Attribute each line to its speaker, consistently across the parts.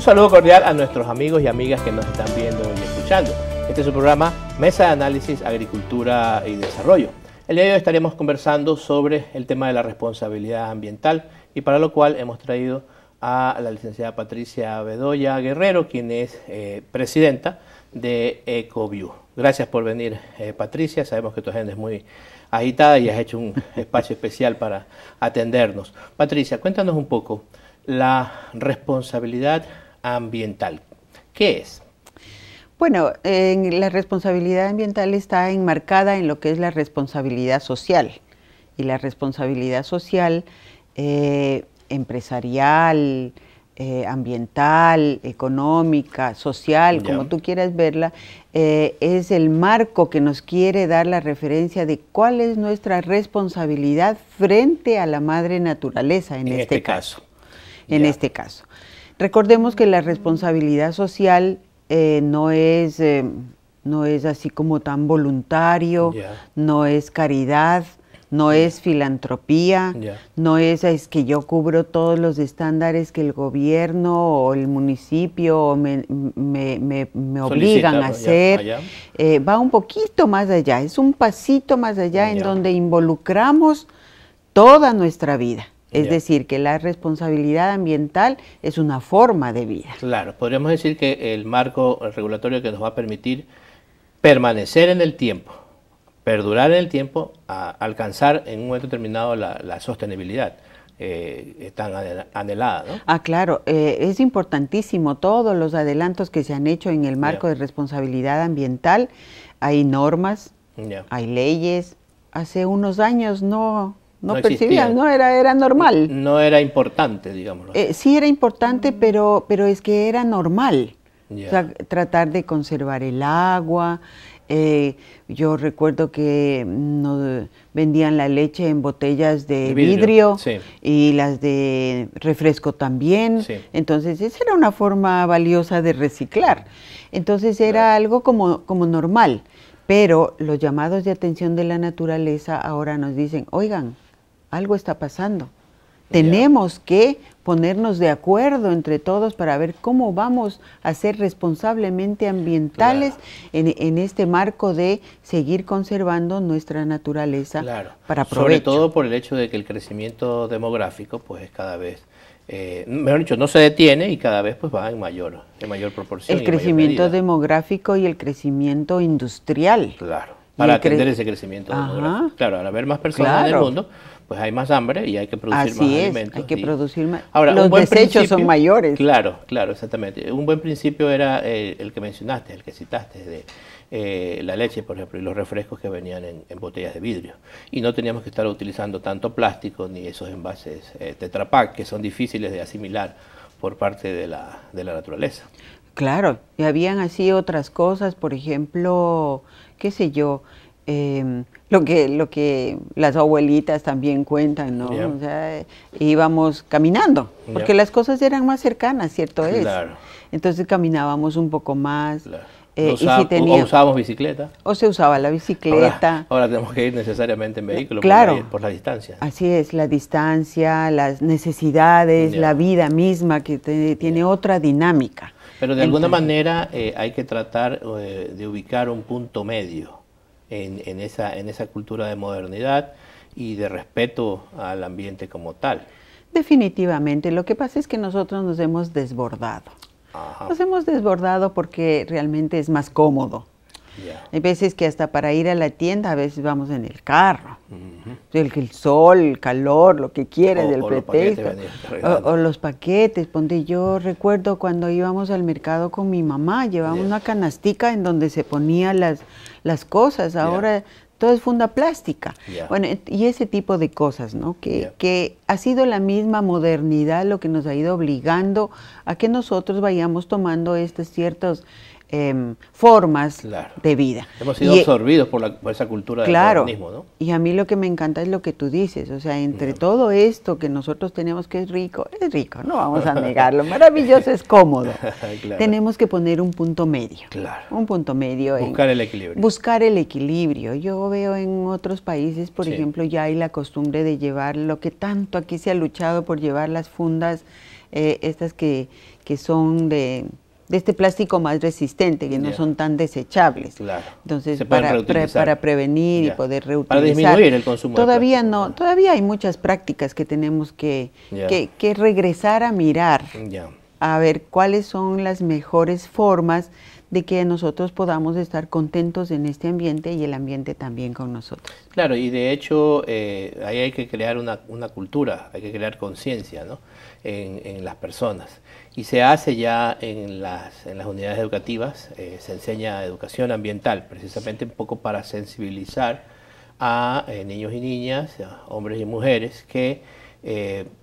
Speaker 1: Un saludo cordial a nuestros amigos y amigas que nos están viendo y escuchando. Este es su programa Mesa de Análisis, Agricultura y Desarrollo. El día de hoy estaremos conversando sobre el tema de la responsabilidad ambiental y para lo cual hemos traído a la licenciada Patricia Bedoya Guerrero, quien es eh, presidenta de EcoView. Gracias por venir, eh, Patricia. Sabemos que tu agenda es muy agitada y has hecho un espacio especial para atendernos. Patricia, cuéntanos un poco la responsabilidad ambiental. ¿Qué es?
Speaker 2: Bueno, la responsabilidad ambiental está enmarcada en lo que es la responsabilidad social y la responsabilidad social eh, empresarial, eh, ambiental, económica, social, como tú quieras verla, eh, es el marco que nos quiere dar la referencia de cuál es nuestra responsabilidad frente a la madre naturaleza en, este, este, caso. En este caso. Recordemos que la responsabilidad social eh, no es... Eh, no es así como tan voluntario, no es caridad, no es filantropía, no es, es que yo cubro todos los estándares que el gobierno o el municipio me, obligan a hacer. Eh, va un poquito más allá, es un pasito más allá en donde involucramos toda nuestra vida. Es decir, que la responsabilidad ambiental es una forma de vida.
Speaker 1: Claro, podríamos decir que el marco regulatorio que nos va a permitir permanecer en el tiempo, perdurar en el tiempo, alcanzar en un momento determinado la, sostenibilidad. Eh, tan anhelada. ¿no?
Speaker 2: Ah, claro, eh, es importantísimo todos los adelantos que se han hecho en el marco de responsabilidad ambiental. Hay normas, hay leyes. Hace unos años no, no, percibían, ¿no? Era, era normal. No era
Speaker 1: importante, digámoslo.
Speaker 2: Eh, sí era importante, pero, pero es que era normal. tratar de conservar el agua. Eh, yo recuerdo que mm, vendían la leche en botellas de, vidrio, y las de refresco también. Entonces, esa era una forma valiosa de reciclar. Entonces, era algo como, como normal. Pero los llamados de atención de la naturaleza ahora nos dicen, oigan, algo está pasando. Tenemos que ponernos de acuerdo entre todos para ver cómo vamos a ser responsablemente ambientales en, este marco de seguir conservando nuestra naturaleza claro. para Sobre
Speaker 1: todo por el hecho de que el crecimiento demográfico pues es cada vez eh, mejor dicho, no se detiene y cada vez pues va en mayor, en mayor proporción. El crecimiento
Speaker 2: demográfico y el crecimiento industrial. Claro, para atender ese
Speaker 1: crecimiento demográfico. Claro, al haber más personas en el mundo, pues hay más hambre y hay que producir más alimentos. Hay
Speaker 2: que producir más. Ahora, los desechos son
Speaker 1: mayores. Claro, claro, exactamente. Un buen principio era eh, el que mencionaste, el que citaste, de eh, la leche, por ejemplo, y los refrescos que venían en, botellas de vidrio. Y no teníamos que estar utilizando tanto plástico ni esos envases eh, tetrapac que son difíciles de asimilar por parte de la, de la naturaleza.
Speaker 2: Claro, y habían así otras cosas, por ejemplo, qué sé yo, eh, lo, que, lo que las abuelitas también cuentan, ¿no? O sea, íbamos caminando, porque las cosas eran más cercanas, ¿cierto es? Entonces caminábamos un poco más. Eh, y o
Speaker 1: usábamos bicicleta.
Speaker 2: O se usaba la bicicleta.
Speaker 1: Ahora, tenemos que ir necesariamente en vehículo claro, por, la, distancia.
Speaker 2: Así es, la distancia, las necesidades, la vida misma que tiene otra dinámica.
Speaker 1: Pero de alguna manera eh, hay que tratar eh, de ubicar un punto medio en, esa, en esa cultura de modernidad y de respeto al ambiente como tal.
Speaker 2: Definitivamente, lo que pasa es que nosotros nos hemos desbordado. Nos hemos desbordado porque realmente es más cómodo hay veces que hasta para ir a la tienda, a veces vamos en el carro. el, sol, el calor, lo que quieras, del el o pretexto. Los o, los paquetes, ponte yo recuerdo cuando íbamos al mercado con mi mamá, llevábamos una canastica en donde se ponían las, las cosas. Ahora todo es funda plástica. Bueno, y ese tipo de cosas, ¿no? Que, que, ha sido la misma modernidad lo que nos ha ido obligando a que nosotros vayamos tomando estos ciertos Em, formas de vida. Hemos sido eh, absorbidos
Speaker 1: por, esa cultura claro, del
Speaker 2: Y a mí lo que me encanta es lo que tú dices, o sea, entre todo esto que nosotros tenemos que es rico, es rico, no vamos a negarlo, maravilloso es cómodo.
Speaker 1: Tenemos
Speaker 2: que poner un punto medio. Claro. Un punto medio. Buscar el equilibrio. Buscar el equilibrio. Yo veo en otros países, por ejemplo, ya hay la costumbre de llevar lo que tanto aquí se ha luchado por llevar las fundas, eh, estas que son de de este plástico más resistente, que no son tan desechables. Claro. Entonces, para, prevenir y poder reutilizar. Para disminuir el
Speaker 1: consumo. Todavía
Speaker 2: no, todavía hay muchas prácticas que tenemos que, que regresar a mirar a ver cuáles son las mejores formas de que nosotros podamos estar contentos en este ambiente y el ambiente también con nosotros.
Speaker 1: Claro, y de hecho eh, ahí hay que crear una, cultura, hay que crear conciencia ¿no? en, las personas. Y se hace ya en las, unidades educativas, eh, se enseña educación ambiental, precisamente un poco para sensibilizar a eh, niños y niñas, hombres y mujeres, que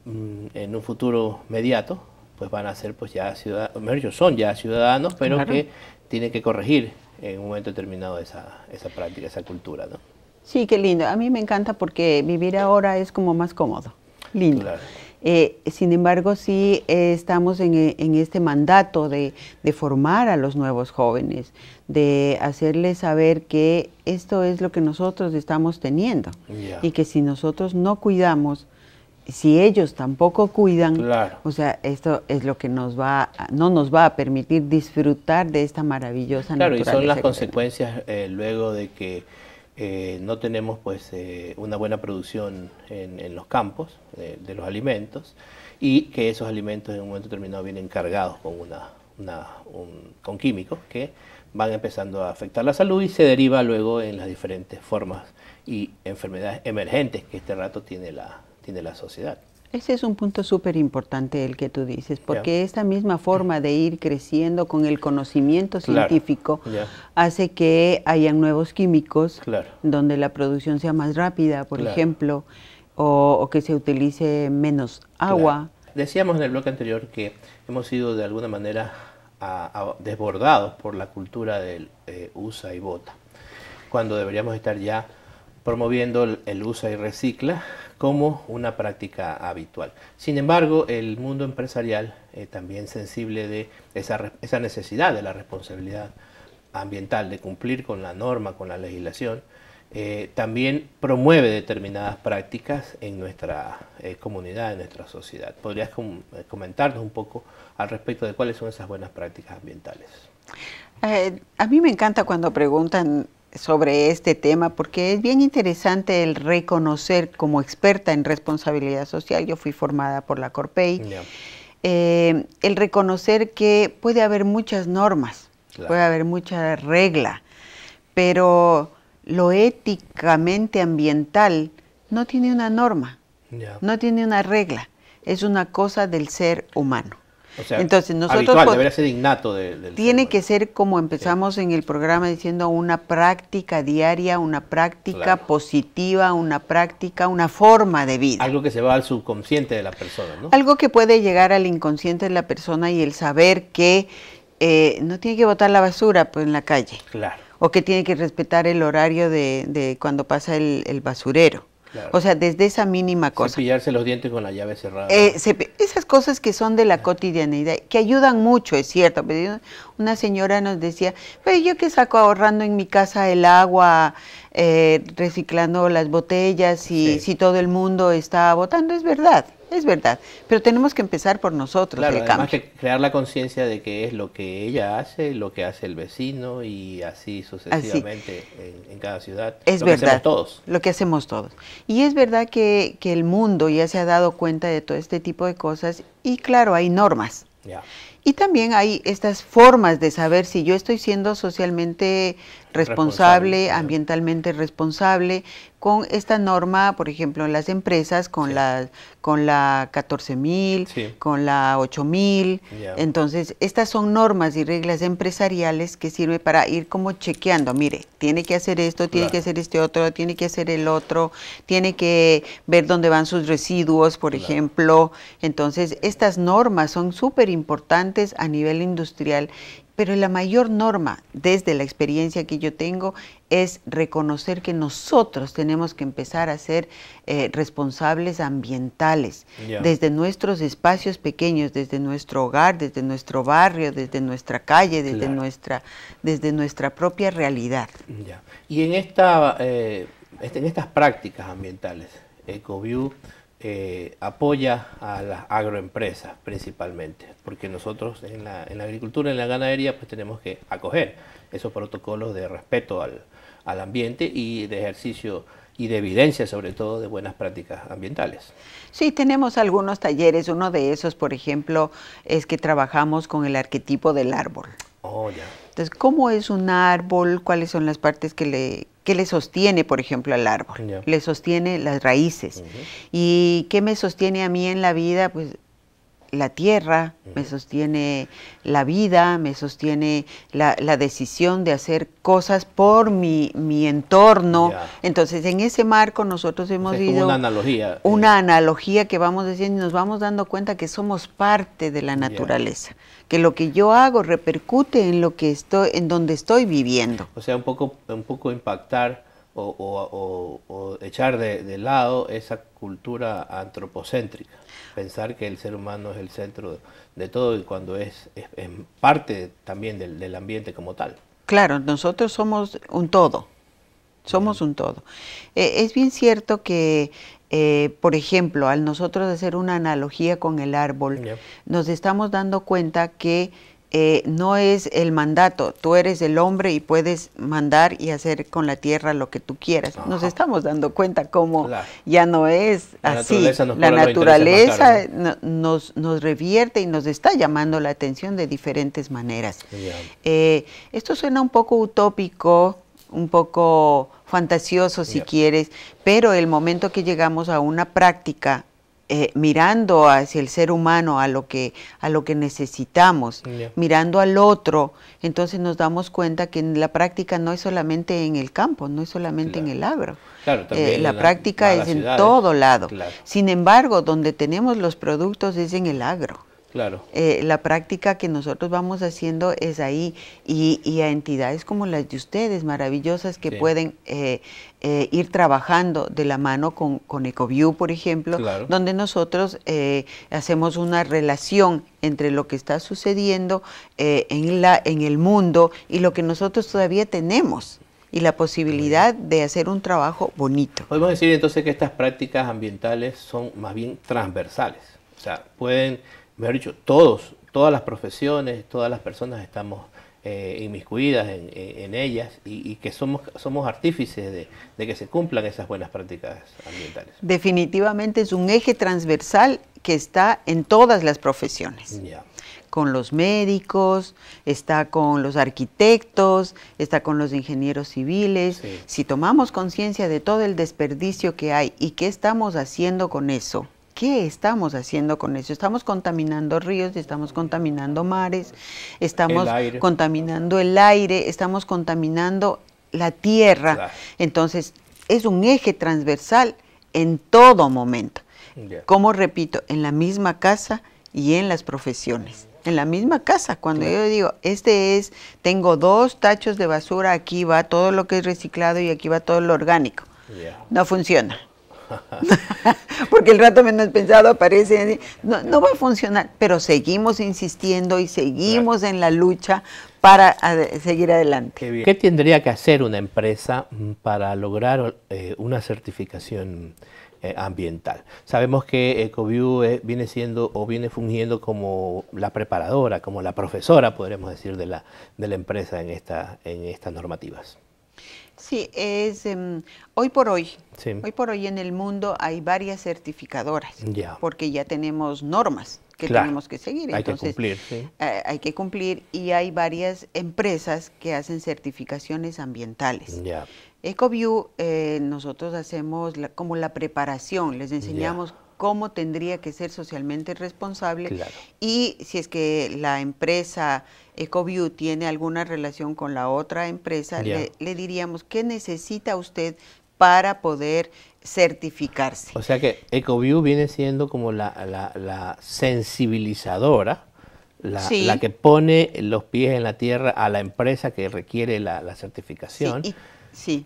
Speaker 1: mm, en un futuro mediato pues van a ser pues ya ciudadanos, mejor son ya ciudadanos, pero que tienen que corregir en un momento determinado esa, esa práctica, esa cultura, ¿no?
Speaker 2: Sí, qué lindo. A mí me encanta porque vivir ahora es como más cómodo. Lindo. Eh, sin embargo, sí estamos en, este mandato de, formar a los nuevos jóvenes, de hacerles saber que esto es lo que nosotros estamos teniendo y que si nosotros no cuidamos si ellos tampoco cuidan, o sea, esto es lo que nos va, no nos va a permitir disfrutar de esta maravillosa naturaleza. Claro, y son las
Speaker 1: consecuencias eh, luego de que eh, no tenemos pues eh, una buena producción en, los campos de los alimentos y que esos alimentos en un momento determinado vienen cargados con una, con químicos que van empezando a afectar la salud y se deriva luego en las diferentes formas y enfermedades emergentes que este rato tiene la, y de la sociedad.
Speaker 2: Ese es un punto súper importante el que tú dices, porque esta misma forma de ir creciendo con el conocimiento científico hace que hayan nuevos químicos donde la producción sea más rápida, por ejemplo, o, que se utilice menos agua.
Speaker 1: Decíamos en el bloque anterior que hemos sido de alguna manera desbordados por la cultura del eh, usa y bota, cuando deberíamos estar ya promoviendo el usa y recicla como una práctica habitual. Sin embargo, el mundo empresarial eh, también sensible de esa, esa, necesidad de la responsabilidad ambiental, de cumplir con la norma, con la legislación, eh, también promueve determinadas prácticas en nuestra eh, comunidad, en nuestra sociedad. ¿Podrías comentarnos un poco al respecto de cuáles son esas buenas prácticas ambientales?
Speaker 2: a mí me encanta cuando preguntan sobre este tema porque es bien interesante el reconocer como experta en responsabilidad social, yo fui formada por la Corpey, eh, el reconocer que puede haber muchas normas, puede haber mucha regla, pero lo éticamente ambiental no tiene una norma, no tiene una regla, es una cosa del ser humano.
Speaker 1: Entonces, nosotros. Pues tiene
Speaker 2: que ser como empezamos en el programa diciendo una práctica diaria, una práctica positiva, una práctica, una forma de vida. Algo que se va al subconsciente de la persona, Algo que puede llegar al inconsciente de la persona y el saber que eh, no tiene que botar la basura pues, en la calle. Claro. O que tiene que respetar el horario de, cuando pasa el basurero o sea, desde esa mínima cosa.
Speaker 1: Cepillarse los dientes con la llave cerrada. Eh,
Speaker 2: esas cosas que son de la cotidianeidad, que ayudan mucho, es cierto. una señora nos decía, pero pues, yo que saco ahorrando en mi casa el agua, eh, reciclando las botellas, y si todo el mundo está botando es verdad. Es verdad, pero tenemos que empezar por nosotros. Claro, además que
Speaker 1: crear la conciencia de que es lo que ella hace, lo que hace el vecino y así sucesivamente En, cada ciudad. Es verdad.
Speaker 2: Lo que hacemos todos. Y es verdad que, que, el mundo ya se ha dado cuenta de todo este tipo de cosas y claro, hay normas. Y también hay estas formas de saber si yo estoy siendo socialmente responsable, ambientalmente responsable. Con esta norma, por ejemplo, en las empresas con la con la 14000, con la 8000. Entonces, estas son normas y reglas empresariales que sirven para ir como chequeando, mire, tiene que hacer esto, tiene que hacer este otro, tiene que hacer el otro, tiene que ver dónde van sus residuos, por ejemplo. Entonces, estas normas son súper importantes a nivel industrial pero la mayor norma desde la experiencia que yo tengo es reconocer que nosotros tenemos que empezar a ser eh, responsables ambientales, desde nuestros espacios pequeños, desde nuestro hogar, desde nuestro barrio, desde nuestra calle, desde, nuestra, desde nuestra propia realidad. Y en, esta, eh, este, en
Speaker 1: estas prácticas ambientales, EcoView eh, apoya a las agroempresas principalmente, porque nosotros en la, agricultura, en la ganadería, pues tenemos que acoger esos protocolos de respeto al, al ambiente y de ejercicio y de evidencia sobre todo de buenas prácticas ambientales.
Speaker 2: Sí, tenemos algunos talleres, uno de esos, por ejemplo, es que trabajamos con el arquetipo del árbol. Oh, ya. Entonces, ¿cómo es un árbol? ¿Cuáles son las partes que le, ¿Qué le sostiene, por ejemplo, al árbol? Le sostiene las raíces. ¿Y qué me sostiene a mí en la vida? Pues la tierra, me sostiene la vida, me sostiene la, decisión de hacer cosas por mi, entorno. Entonces, en ese marco nosotros hemos ido... Una
Speaker 1: analogía.
Speaker 2: Una analogía que vamos diciendo y nos vamos dando cuenta que somos parte de la naturaleza, que lo que yo hago repercute en lo que estoy, en donde estoy viviendo.
Speaker 1: O sea, un poco, un poco impactar o, echar de, lado esa cultura antropocéntrica, pensar que el ser humano es el centro de todo y cuando es, en parte también del, ambiente
Speaker 2: como tal. Claro, nosotros somos un todo, somos un todo. Eh, es bien cierto que eh, por ejemplo, al nosotros hacer una analogía con el árbol, nos estamos dando cuenta que eh, no es el mandato, tú eres el hombre y puedes mandar y hacer con la tierra lo que tú quieras. Nos estamos dando cuenta cómo ya no es así. la naturaleza nos, revierte y nos está llamando la atención de diferentes maneras. Eh, esto suena un poco utópico, un poco fantasioso si quieres, pero el momento que llegamos a una práctica eh, mirando hacia el ser humano, a lo que, a lo que necesitamos, mirando al otro, entonces nos damos cuenta que en la práctica no es solamente en el campo, no es solamente en el agro. Eh, la, práctica es en todo lado. Sin embargo, donde tenemos los productos es en el agro. Claro. Eh, la práctica que nosotros vamos haciendo es ahí y, a entidades como las de ustedes, maravillosas, que pueden eh, eh, ir trabajando de la mano con, EcoView, por ejemplo, donde nosotros hacemos una relación entre lo que está sucediendo en, la, en el mundo y lo que nosotros todavía tenemos y la posibilidad de hacer un trabajo bonito.
Speaker 1: Podemos decir entonces que estas prácticas ambientales son más bien transversales, o sea, pueden mejor dicho, todos, todas las profesiones, todas las personas estamos eh, inmiscuidas en, ellas y, que somos, somos artífices de, que se cumplan esas buenas prácticas
Speaker 2: ambientales. Definitivamente es un eje transversal que está en todas las profesiones. Con los médicos, está con los arquitectos, está con los ingenieros civiles. Si tomamos conciencia de todo el desperdicio que hay y qué estamos haciendo con eso, ¿Qué estamos haciendo con eso? Estamos contaminando ríos, estamos contaminando mares, estamos contaminando el aire, estamos contaminando la tierra. Entonces, es un eje transversal en todo momento. Como repito, en la misma casa y en las profesiones. En la misma casa, cuando yo digo, este es, tengo dos tachos de basura, aquí va todo lo que es reciclado y aquí va todo lo orgánico. No funciona. Porque el rato menos pensado aparece, no, no va a funcionar, pero seguimos insistiendo y seguimos en la lucha para seguir adelante. Qué,
Speaker 1: tendría que hacer una empresa mm, para lograr eh, una certificación eh, ambiental? Sabemos que EcoView eh, viene siendo o viene fungiendo como la preparadora, como la profesora, podríamos decir, de la, de la empresa en, esta, en estas normativas.
Speaker 2: Sí, es em, hoy por hoy. Hoy por hoy en el mundo hay varias certificadoras, porque ya tenemos normas que tenemos que seguir. Hay Entonces, que cumplir. Eh, hay que cumplir y hay varias empresas que hacen certificaciones ambientales. EcoView, eh, nosotros hacemos como la preparación, les enseñamos cómo tendría que ser socialmente responsable y si es que la empresa EcoView tiene alguna relación con la otra empresa, le, diríamos, ¿qué necesita usted para poder certificarse.
Speaker 1: O sea que EcoView viene siendo como la, sensibilizadora, la, que pone los pies en la tierra a la empresa que requiere la, certificación.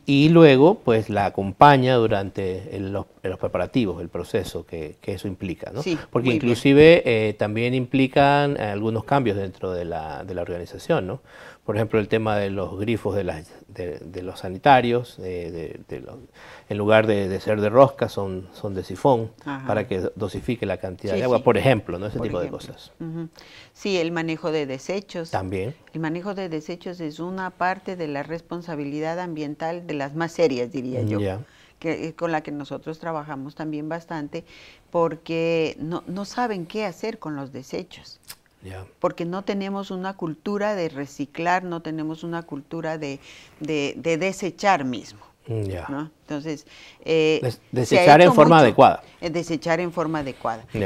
Speaker 1: Y luego, pues la acompaña durante los, preparativos, el proceso que, eso implica, ¿no? Porque inclusive eh, también implican eh, algunos cambios dentro de la, de la organización, ¿no? por ejemplo, el tema de los grifos de, las, de, los sanitarios, eh, de, en lugar de, ser de rosca, son, son de sifón, para que dosifique la cantidad de agua, por ejemplo, ¿no? ese tipo de cosas.
Speaker 2: Sí, el manejo de desechos. También. El manejo de desechos es una parte de la responsabilidad ambiental de las más serias, diría mm, yo. Que, eh, con la que nosotros trabajamos también bastante, porque no, no saben qué hacer con los desechos. Porque no tenemos una cultura de reciclar, no tenemos una cultura de, desechar mismo. Mm, Entonces, eh, eh, desechar, en forma adecuada. desechar en eh, forma adecuada. se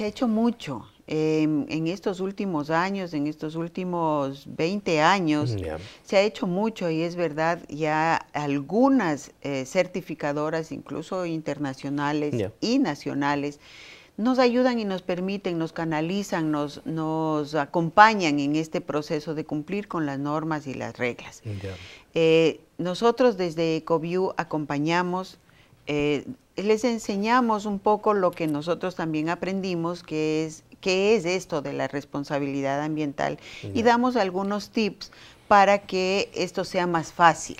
Speaker 2: ha hecho mucho em, en estos últimos años, en estos últimos 20 años, mm, se ha hecho mucho y es verdad, ya algunas certificadoras, incluso internacionales y nacionales, nos ayudan y nos permiten, nos canalizan, nos, nos acompañan en este proceso de cumplir con las normas y las reglas. Eh, nosotros desde EcoView acompañamos, eh, les enseñamos un poco lo que nosotros también aprendimos, que es qué es esto de la responsabilidad ambiental y damos algunos tips para que esto sea más fácil.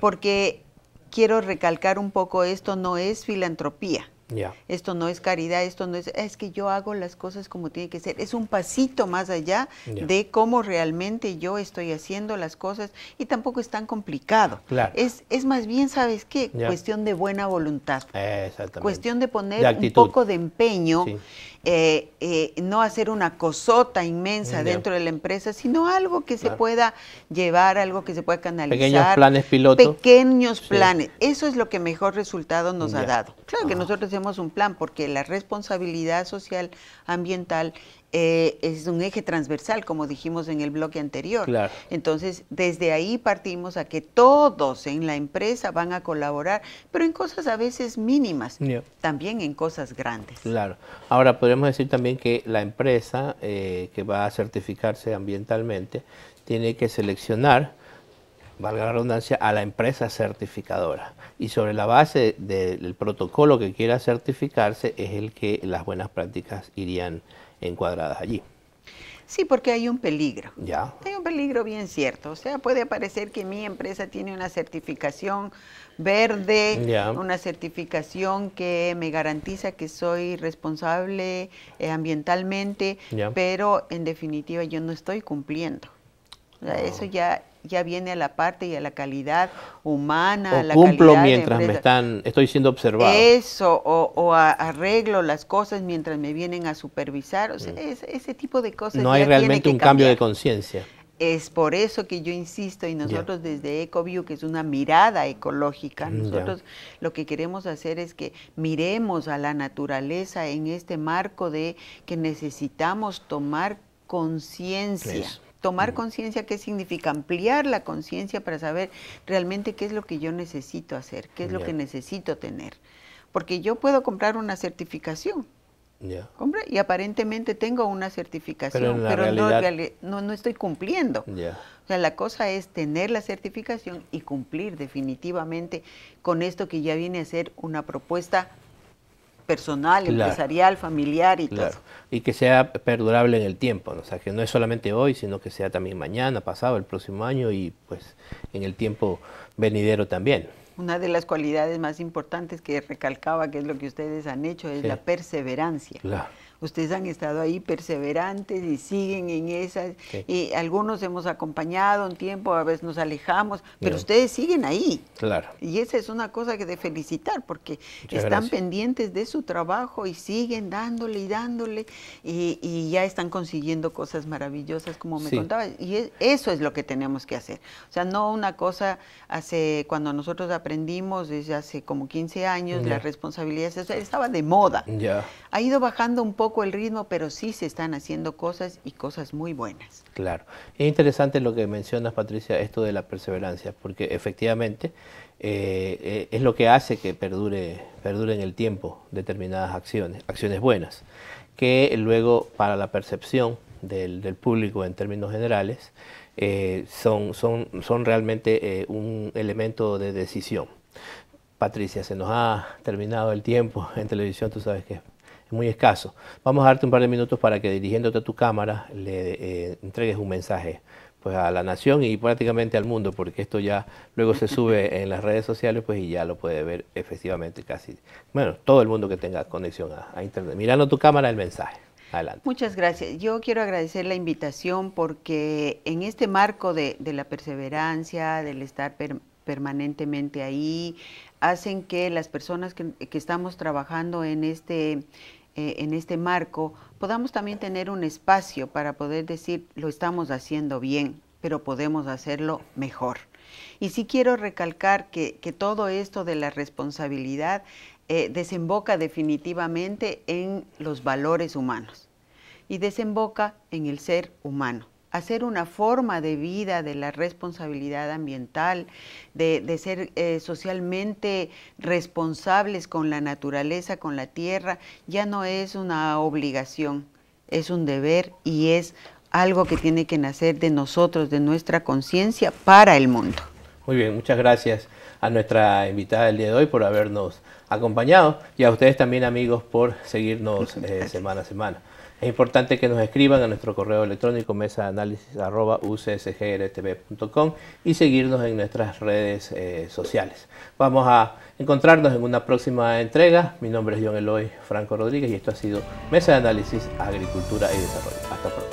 Speaker 2: Porque quiero recalcar un poco esto, no es filantropía. Esto no es caridad, esto no es, ah, es que yo hago las cosas como tiene que ser. Es un pasito más allá de cómo realmente yo estoy haciendo las cosas y tampoco es tan complicado. Claro. Es, es más bien, ¿sabes qué? Cuestión de buena voluntad. Cuestión de poner un poco de empeño. Eh, eh, no hacer una cosota inmensa dentro de la empresa, sino algo que se pueda llevar, algo que se pueda canalizar. Pequeños planes piloto. Pequeños planes. Eso es lo que mejor resultado nos ha dado. Claro que nosotros hacemos un plan porque la responsabilidad social ambiental eh, es un eje transversal, como dijimos en el bloque anterior. Entonces, desde ahí partimos a que todos en la empresa van a colaborar, pero en cosas a veces mínimas, también en cosas grandes.
Speaker 1: Claro. Ahora, podríamos decir también que la empresa eh, que va a certificarse ambientalmente tiene que seleccionar valga la redundancia, a la empresa certificadora. Y sobre la base del protocolo que quiera certificarse es el que las buenas prácticas irían encuadradas allí.
Speaker 2: Sí, porque hay un peligro. Ya. Hay un peligro bien cierto. O sea, puede parecer que mi empresa tiene una certificación verde, una certificación que me garantiza que soy responsable eh, ambientalmente, pero en definitiva yo no estoy cumpliendo. Eso ah. ya ya viene a la parte y a la calidad humana, cumplo mientras me están,
Speaker 1: estoy siendo observado.
Speaker 2: Eso, o, arreglo las cosas mientras me vienen a supervisar, o sea, mm. ese tipo de cosas. No hay realmente un cambio de
Speaker 1: conciencia.
Speaker 2: Es por eso que yo insisto, y nosotros desde EcoView, que es una mirada ecológica, mm, nosotros lo que queremos hacer es que miremos a la naturaleza en este marco de que necesitamos tomar conciencia tomar conciencia, ¿qué significa? Ampliar la conciencia para saber realmente qué es lo que yo necesito hacer, qué es lo que necesito tener. Porque yo puedo comprar una certificación. y aparentemente tengo una certificación, pero, no, no, estoy cumpliendo. O sea, la cosa es tener la certificación y cumplir definitivamente con esto que ya viene a ser una propuesta personal, empresarial, familiar y claro. todo.
Speaker 1: Y que sea perdurable en el tiempo, o sea, que no es solamente hoy, sino que sea también mañana, pasado, el próximo año y pues en el tiempo venidero también.
Speaker 2: Una de las cualidades más importantes que recalcaba, que es lo que ustedes han hecho, es la perseverancia. Claro ustedes han estado ahí perseverantes y siguen en esas. Y algunos hemos acompañado un tiempo, a veces nos alejamos, pero ustedes siguen ahí. Claro. Y esa es una cosa que de felicitar, porque están pendientes de su trabajo y siguen dándole y dándole, y, ya están consiguiendo cosas maravillosas, como me contaba. Y e, eso es lo que tenemos que hacer. O sea, no una cosa hace, cuando nosotros aprendimos desde hace como 15 años, la responsabilidad estaba de moda. Ha ido bajando un poco el ritmo, pero sí se están haciendo cosas y cosas muy buenas.
Speaker 1: Claro. Es interesante lo que mencionas, Patricia, esto de la perseverancia, porque efectivamente eh, eh, es lo que hace que perdure, perdure en el tiempo determinadas acciones, acciones buenas, que luego para la percepción del, del público en términos generales eh, son, son, son realmente un elemento de decisión. Patricia, se nos ha terminado el tiempo en televisión, tú sabes que muy escaso. Vamos a darte un par de minutos para que dirigiéndote a tu cámara le eh, entregues un mensaje pues a la nación y prácticamente al mundo, porque esto ya luego se sube en las redes sociales pues y ya lo puede ver efectivamente casi, bueno, todo el mundo que tenga conexión a, Internet. Mirando tu cámara el mensaje. Adelante.
Speaker 2: Muchas gracias. Yo quiero agradecer la invitación porque en este marco de, la perseverancia, del estar permanentemente ahí, hacen que las personas que, que, estamos trabajando en este eh, en este marco, podamos también tener un espacio para poder decir, lo estamos haciendo bien, pero podemos hacerlo mejor. Y sí quiero recalcar que, todo esto de la responsabilidad eh, desemboca definitivamente en los valores humanos y desemboca en el ser humano hacer una forma de vida de la responsabilidad ambiental, de, ser eh, socialmente responsables con la naturaleza, con la tierra, ya no es una obligación, es un deber y es algo que tiene que nacer de nosotros, de nuestra conciencia para el mundo.
Speaker 1: Muy bien, muchas gracias a nuestra invitada del día de hoy por habernos acompañado y a ustedes también amigos por seguirnos eh, semana a semana. Es importante que nos escriban a nuestro correo electrónico mesa y seguirnos en nuestras redes eh, sociales. Vamos a encontrarnos en una próxima entrega. Mi nombre es John Eloy Franco Rodríguez y esto ha sido Mesa de Análisis, Agricultura y Desarrollo. Hasta pronto.